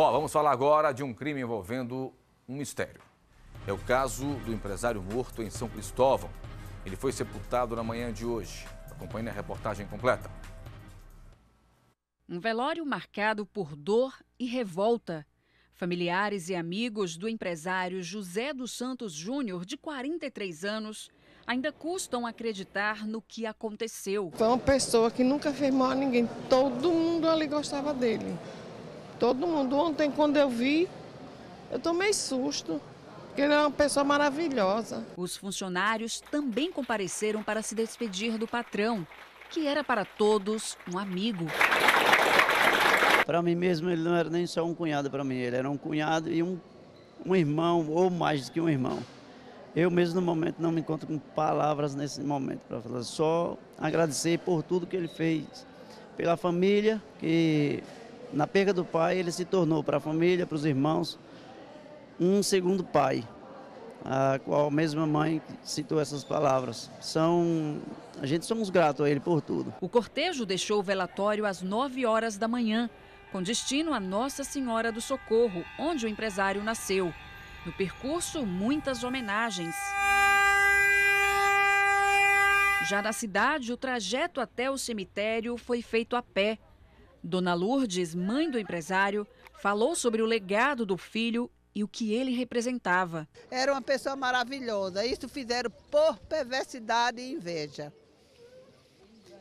Ó, vamos falar agora de um crime envolvendo um mistério. É o caso do empresário morto em São Cristóvão. Ele foi sepultado na manhã de hoje. Acompanhe a reportagem completa. Um velório marcado por dor e revolta. Familiares e amigos do empresário José dos Santos Júnior, de 43 anos, ainda custam acreditar no que aconteceu. Foi então, é uma pessoa que nunca fez mal a ninguém. Todo mundo ali gostava dele. Todo mundo. Ontem, quando eu vi, eu tomei susto. Porque ele é uma pessoa maravilhosa. Os funcionários também compareceram para se despedir do patrão, que era para todos um amigo. Para mim mesmo, ele não era nem só um cunhado para mim, ele era um cunhado e um, um irmão, ou mais do que um irmão. Eu mesmo no momento não me encontro com palavras nesse momento para falar, só agradecer por tudo que ele fez, pela família que na perda do pai, ele se tornou para a família, para os irmãos, um segundo pai, a qual a mesma mãe citou essas palavras. São, a gente somos gratos a ele por tudo. O cortejo deixou o velatório às 9 horas da manhã, com destino a Nossa Senhora do Socorro, onde o empresário nasceu. No percurso, muitas homenagens. Já na cidade, o trajeto até o cemitério foi feito a pé Dona Lourdes, mãe do empresário, falou sobre o legado do filho e o que ele representava. Era uma pessoa maravilhosa. Isso fizeram por perversidade e inveja.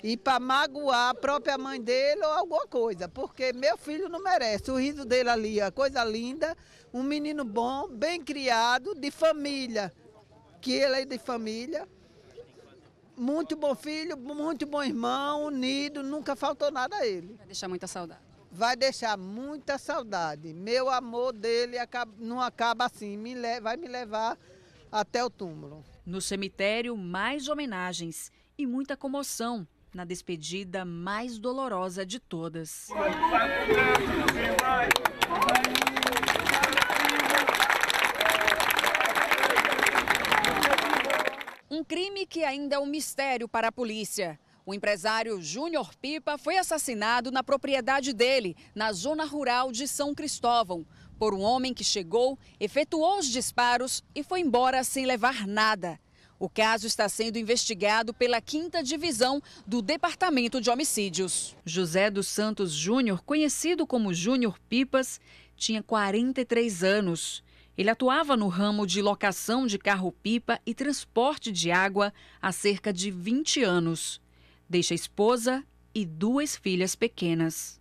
E para magoar a própria mãe dele ou alguma coisa, porque meu filho não merece. O riso dele ali, a coisa linda, um menino bom, bem criado, de família, que ele é de família. Muito bom filho, muito bom irmão, unido, nunca faltou nada a ele. Vai deixar muita saudade. Vai deixar muita saudade. Meu amor dele não acaba assim, me vai me levar até o túmulo. No cemitério, mais homenagens e muita comoção na despedida mais dolorosa de todas. Um crime que ainda é um mistério para a polícia. O empresário Júnior Pipa foi assassinado na propriedade dele, na zona rural de São Cristóvão, por um homem que chegou, efetuou os disparos e foi embora sem levar nada. O caso está sendo investigado pela 5 Divisão do Departamento de Homicídios. José dos Santos Júnior, conhecido como Júnior Pipas, tinha 43 anos. Ele atuava no ramo de locação de carro-pipa e transporte de água há cerca de 20 anos. Deixa esposa e duas filhas pequenas.